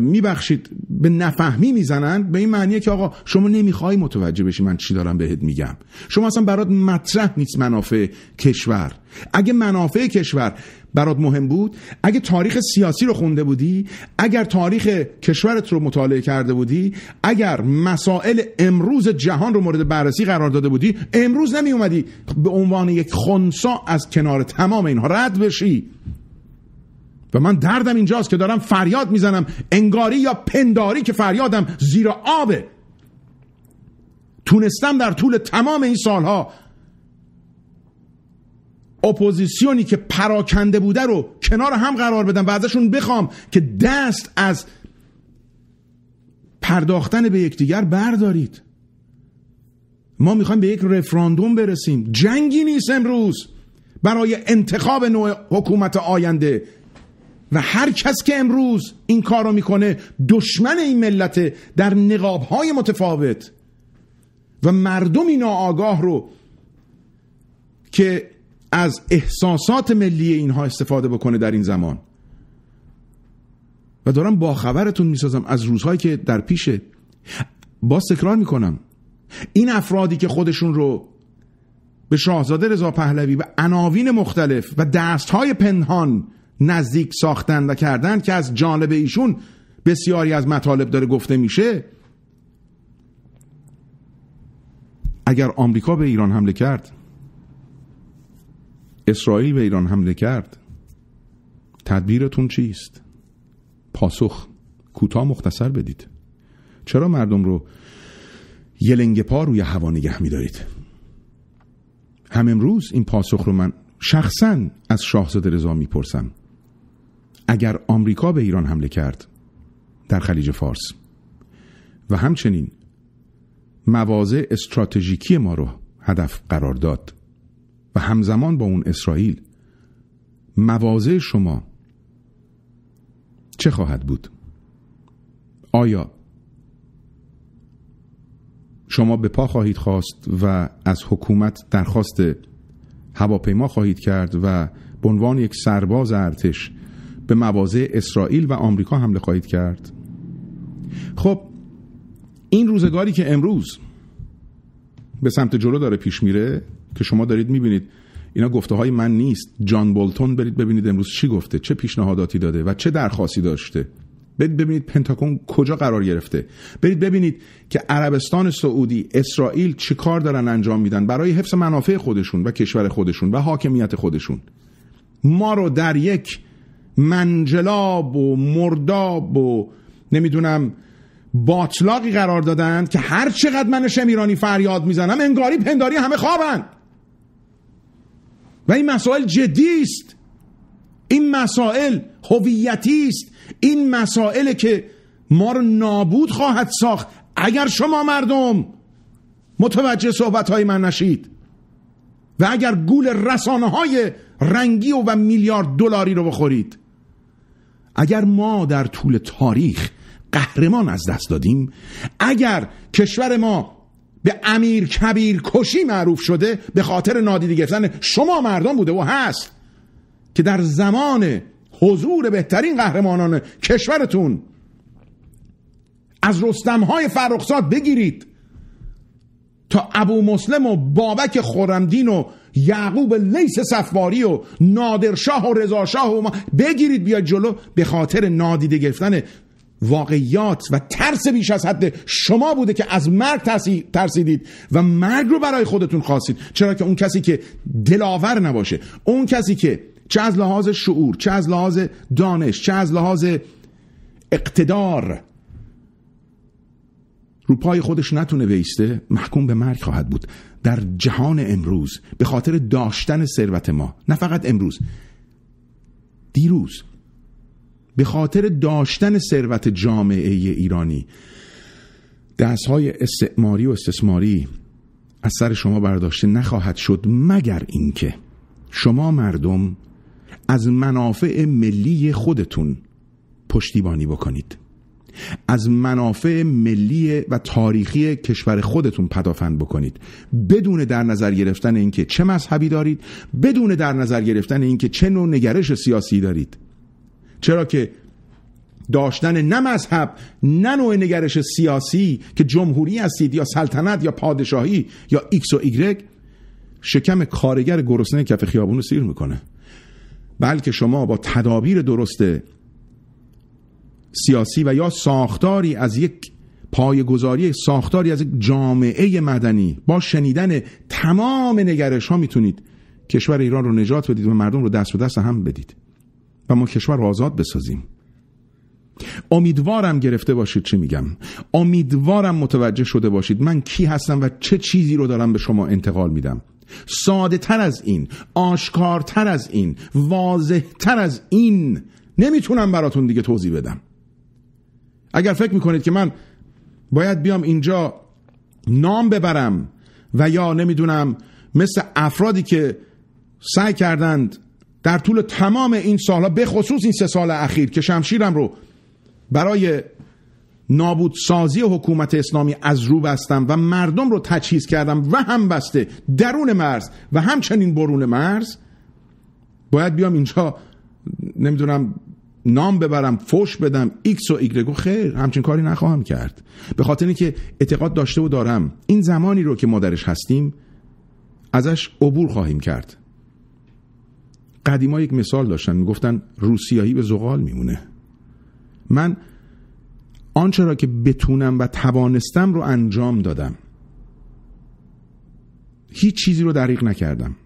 میبخشید به نفهمی میزنن به این معنیه که آقا شما نمیخوای متوجه بشی من چی دارم بهت میگم شما اصلا برات مطرح نیست منافع کشور اگه منافع کشور برات مهم بود اگه تاریخ سیاسی رو خونده بودی اگر تاریخ کشورت رو مطالعه کرده بودی اگر مسائل امروز جهان رو مورد بررسی قرار داده بودی امروز نمی اومدی به عنوان یک خونسا از کنار تمام اینها رد بشی و من دردم اینجاست که دارم فریاد میزنم انگاری یا پنداری که فریادم زیر آبه تونستم در طول تمام این سالها اپوزیسیونی که پراکنده بوده رو کنار هم قرار بدم و ازشون بخوام که دست از پرداختن به یکدیگر بردارید ما میخوایم به یک رفراندوم برسیم جنگی نیست امروز برای انتخاب نوع حکومت آینده و هر کس که امروز این کار رو میکنه دشمن این ملت در نقاب های متفاوت و مردم ناآگاه آگاه رو که از احساسات ملی اینها استفاده بکنه در این زمان و دارم با خبرتون میسازم از روزهایی که در پیشه با تکرار میکنم این افرادی که خودشون رو به شاهزاده رضا پهلوی و عناوین مختلف و دستهای پنهان نزدیک ساختن و کردن که از جانب ایشون بسیاری از مطالب داره گفته میشه اگر آمریکا به ایران حمله کرد اسرائیل به ایران حمله کرد تدبیرتون چیست پاسخ کوتاه مختصر بدید چرا مردم رو یه لنگ پا روی هوا نگه میدارید هم امروز این پاسخ رو من شخصا از شاهزاده رضا میپرسم اگر آمریکا به ایران حمله کرد در خلیج فارس و همچنین مواضع استراتژیکی ما رو هدف قرار داد و همزمان با اون اسرائیل مواضع شما چه خواهد بود؟ آیا شما به پا خواهید خواست و از حکومت درخواست هواپیما خواهید کرد و به عنوان یک سرباز ارتش به مواضع اسرائیل و آمریکا حمله خواهید کرد خب این روزگاری که امروز به سمت جلو داره پیش میره که شما دارید میبینید اینا گفته های من نیست جان بولتون برید ببینید امروز چی گفته چه پیشنهاداتی داده و چه درخواستی داشته برید ببینید پنتاگون کجا قرار گرفته برید ببینید که عربستان سعودی اسرائیل چی کار دارن انجام میدن برای حفظ منافع خودشون و کشور خودشون و حاکمیت خودشون ما رو در یک منجلاب و مرداب و نمیدونم باطلاقی قرار دادن که هر چقدر من شمیرانی فریاد میزنم انگاری پنداری همه خوابن و این مسائل جدی است این مسائل هویتی است این مسائل که ما رو نابود خواهد ساخت اگر شما مردم متوجه صحبت های من نشید و اگر گول رسانه های رنگی و, و میلیارد دلاری رو بخورید اگر ما در طول تاریخ قهرمان از دست دادیم اگر کشور ما به امیر کبیر کشی معروف شده به خاطر نادیده گرفتن شما مردم بوده و هست که در زمان حضور بهترین قهرمانان کشورتون از رستم های فرخزاد بگیرید تا ابو مسلم و بابک خورمدین و یعقوب لیس صفواری و نادرشاه و رضاشاه و ما بگیرید بیاید جلو به خاطر نادیده گرفتن واقعیات و ترس بیش از حد شما بوده که از مرگ ترسیدید و مرگ رو برای خودتون خواستید چرا که اون کسی که دلاور نباشه اون کسی که چه از لحاظ شعور چه از لحاظ دانش چه از لحاظ اقتدار رو پای خودش نتونه بیسته محکوم به مرگ خواهد بود در جهان امروز به خاطر داشتن ثروت ما نه فقط امروز دیروز به خاطر داشتن ثروت جامعه ایرانی دستهای استعماری و استثماری از سر شما برداشته نخواهد شد مگر اینکه شما مردم از منافع ملی خودتون پشتیبانی بکنید از منافع ملی و تاریخی کشور خودتون پدافند بکنید بدون در نظر گرفتن اینکه چه مذهبی دارید بدون در نظر گرفتن اینکه چه نوع نگرش سیاسی دارید چرا که داشتن نه مذهب نه نوع نگرش سیاسی که جمهوری هستید یا سلطنت یا پادشاهی یا ایکس و ایگرگ شکم کارگر گرسنه کف خیابون رو سیر میکنه بلکه شما با تدابیر درست سیاسی و یا ساختاری از یک پایگذاری ساختاری از یک جامعه مدنی با شنیدن تمام نگرش ها میتونید کشور ایران رو نجات بدید و مردم رو دست به دست هم بدید و ما کشور رو آزاد بسازیم امیدوارم گرفته باشید چی میگم امیدوارم متوجه شده باشید من کی هستم و چه چیزی رو دارم به شما انتقال میدم ساده تر از این آشکارتر از این واضح تر از این نمیتونم براتون دیگه توضیح بدم اگر فکر میکنید که من باید بیام اینجا نام ببرم و یا نمیدونم مثل افرادی که سعی کردند در طول تمام این سالها به خصوص این سه سال اخیر که شمشیرم رو برای نابود سازی حکومت اسلامی از رو بستم و مردم رو تجهیز کردم و هم بسته درون مرز و همچنین برون مرز باید بیام اینجا نمیدونم نام ببرم فوش بدم ایکس و ایگرگو خیر همچین کاری نخواهم کرد به خاطر اینکه اعتقاد داشته و دارم این زمانی رو که مادرش هستیم ازش عبور خواهیم کرد قدیما یک مثال داشتن میگفتن روسیایی به زغال میمونه من آنچه را که بتونم و توانستم رو انجام دادم هیچ چیزی رو دریق نکردم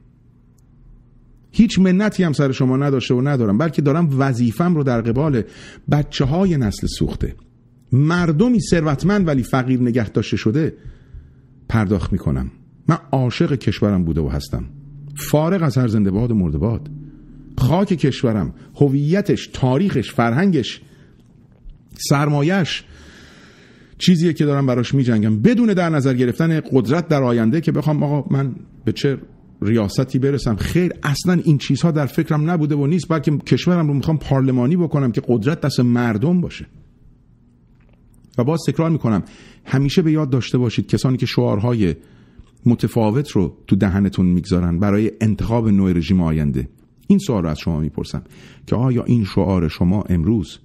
هیچ منتی هم سر شما نداشته و ندارم بلکه دارم وظیفم رو در قبال بچه های نسل سوخته مردمی ثروتمند ولی فقیر نگه داشته شده پرداخت میکنم من عاشق کشورم بوده و هستم فارغ از هر زنده باد و مرده باد خاک کشورم هویتش تاریخش فرهنگش سرمایش چیزیه که دارم براش میجنگم بدون در نظر گرفتن قدرت در آینده که بخوام آقا من به چه ریاستی برسم خیر اصلا این چیزها در فکرم نبوده و نیست بلکه کشورم رو میخوام پارلمانی بکنم که قدرت دست مردم باشه و باز تکرار میکنم همیشه به یاد داشته باشید کسانی که شعارهای متفاوت رو تو دهنتون میگذارن برای انتخاب نوع رژیم آینده این سوال رو از شما میپرسم که آیا این شعار شما امروز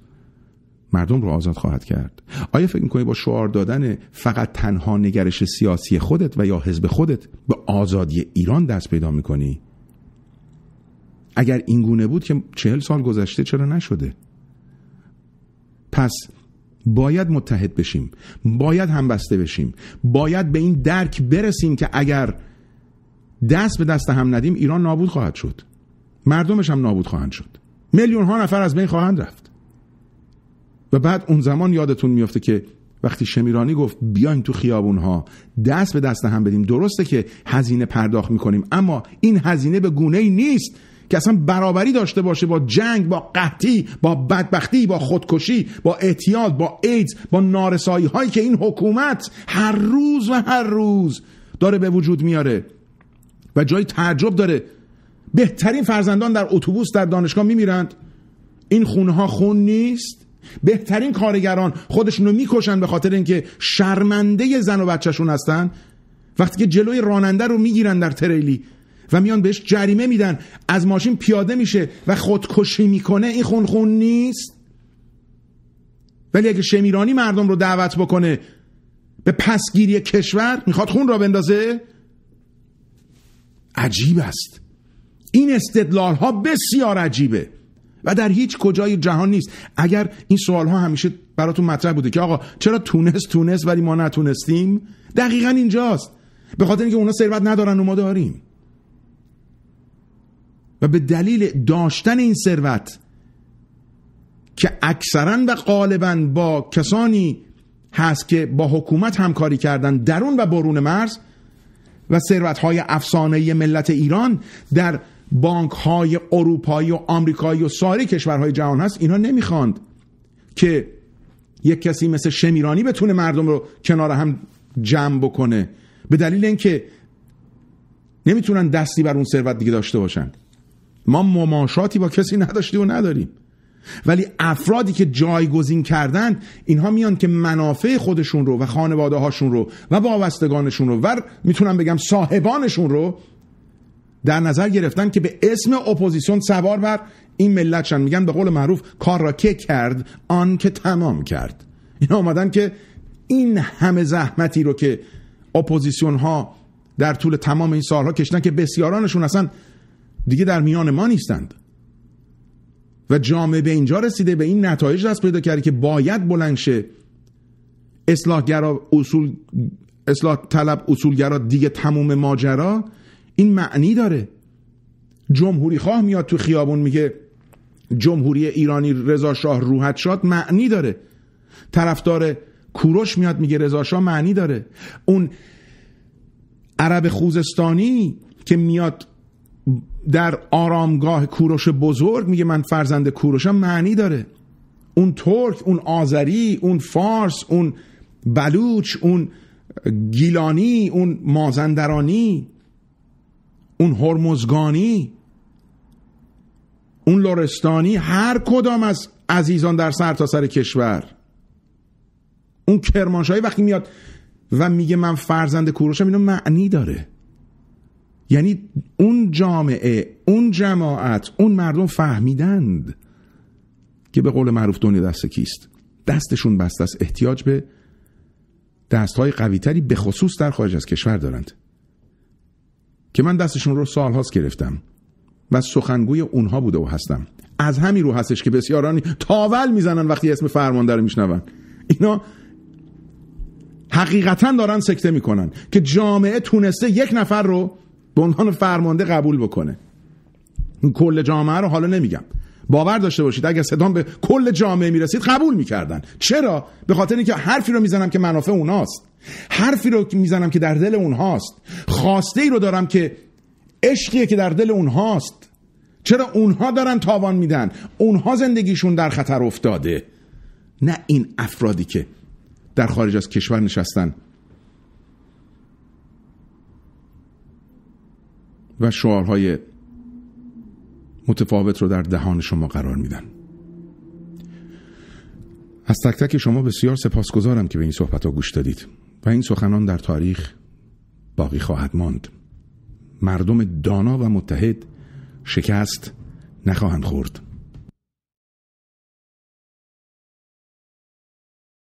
مردم رو آزاد خواهد کرد آیا فکر میکنی با شعار دادن فقط تنها نگرش سیاسی خودت و یا حزب خودت به آزادی ایران دست پیدا میکنی اگر این گونه بود که چهل سال گذشته چرا نشده پس باید متحد بشیم باید همبسته بشیم باید به این درک برسیم که اگر دست به دست هم ندیم ایران نابود خواهد شد مردمش هم نابود خواهند شد میلیون ها نفر از بین خواهند رفت و بعد اون زمان یادتون میفته که وقتی شمیرانی گفت بیاین تو خیابون ها دست به دست هم بدیم درسته که هزینه پرداخت میکنیم اما این هزینه به گونه ای نیست که اصلا برابری داشته باشه با جنگ با قحطی با بدبختی با خودکشی با اعتیاد با ایدز با نارسایی هایی که این حکومت هر روز و هر روز داره به وجود میاره و جای تعجب داره بهترین فرزندان در اتوبوس در دانشگاه میمیرند این خونه ها خون نیست بهترین کارگران خودشون رو میکشن به خاطر اینکه شرمنده زن و بچهشون هستن وقتی که جلوی راننده رو میگیرن در تریلی و میان بهش جریمه میدن از ماشین پیاده میشه و خودکشی میکنه این خون خون نیست ولی اگه شمیرانی مردم رو دعوت بکنه به پسگیری کشور میخواد خون را بندازه عجیب است این استدلال ها بسیار عجیبه و در هیچ کجای جهان نیست اگر این سوال ها همیشه براتون مطرح بوده که آقا چرا تونست تونست ولی ما نتونستیم دقیقا اینجاست به خاطر اینکه اونا ثروت ندارن و ما داریم و به دلیل داشتن این ثروت که اکثرا و غالبا با کسانی هست که با حکومت همکاری کردن درون و برون مرز و ثروت های افسانه ملت ایران در بانک های اروپایی و آمریکایی و سایر کشورهای جهان هست اینا نمیخواند که یک کسی مثل شمیرانی بتونه مردم رو کنار هم جمع بکنه به دلیل اینکه نمیتونن دستی بر اون ثروت دیگه داشته باشن ما مماشاتی با کسی نداشتیم و نداریم ولی افرادی که جایگزین کردن اینها میان که منافع خودشون رو و خانواده هاشون رو و وابستگانشون رو و میتونم بگم صاحبانشون رو در نظر گرفتن که به اسم اپوزیسیون سوار بر این ملتشن میگن به قول معروف کار را که کرد آن که تمام کرد این آمدن که این همه زحمتی رو که اپوزیسیون ها در طول تمام این سالها کشتن که بسیارانشون اصلا دیگه در میان ما نیستند و جامعه به اینجا رسیده به این نتایج دست پیدا کرده که باید بلند شه اصلاحگرا اصول اصلاح طلب اصولگرا دیگه تموم ماجرا این معنی داره جمهوری خواه میاد تو خیابون میگه جمهوری ایرانی رضا شاه روحت شاد معنی داره طرفدار کوروش میاد میگه رضا شاه معنی داره اون عرب خوزستانی که میاد در آرامگاه کوروش بزرگ میگه من فرزند کوروشم معنی داره اون ترک اون آذری اون فارس اون بلوچ اون گیلانی اون مازندرانی اون هرمزگانی اون لورستانی هر کدام از عزیزان در تا سر کشور اون کرمانشاهی وقتی میاد و میگه من فرزند کوروشم اینو معنی داره یعنی اون جامعه اون جماعت اون مردم فهمیدند که به قول معروف دنیا دست کیست دستشون بسته است احتیاج به دستهای قویتری به خصوص در خارج از کشور دارند که من دستشون رو سالهاست گرفتم و سخنگوی اونها بوده و هستم از همین رو هستش که بسیارانی تاول میزنن وقتی اسم فرمانده رو میشنون اینا حقیقتا دارن سکته میکنن که جامعه تونسته یک نفر رو به عنوان فرمانده قبول بکنه کل جامعه رو حالا نمیگم باور داشته باشید اگر صدام به کل جامعه میرسید قبول میکردن چرا به خاطر اینکه حرفی رو میزنم که منافع اوناست حرفی رو میزنم که در دل اونهاست خواسته ای رو دارم که عشقیه که در دل اونهاست چرا اونها دارن تاوان میدن اونها زندگیشون در خطر افتاده نه این افرادی که در خارج از کشور نشستن و شعارهای متفاوت رو در دهان شما قرار میدن از تک تک شما بسیار سپاسگزارم که به این صحبت ها گوش دادید و این سخنان در تاریخ باقی خواهد ماند مردم دانا و متحد شکست نخواهند خورد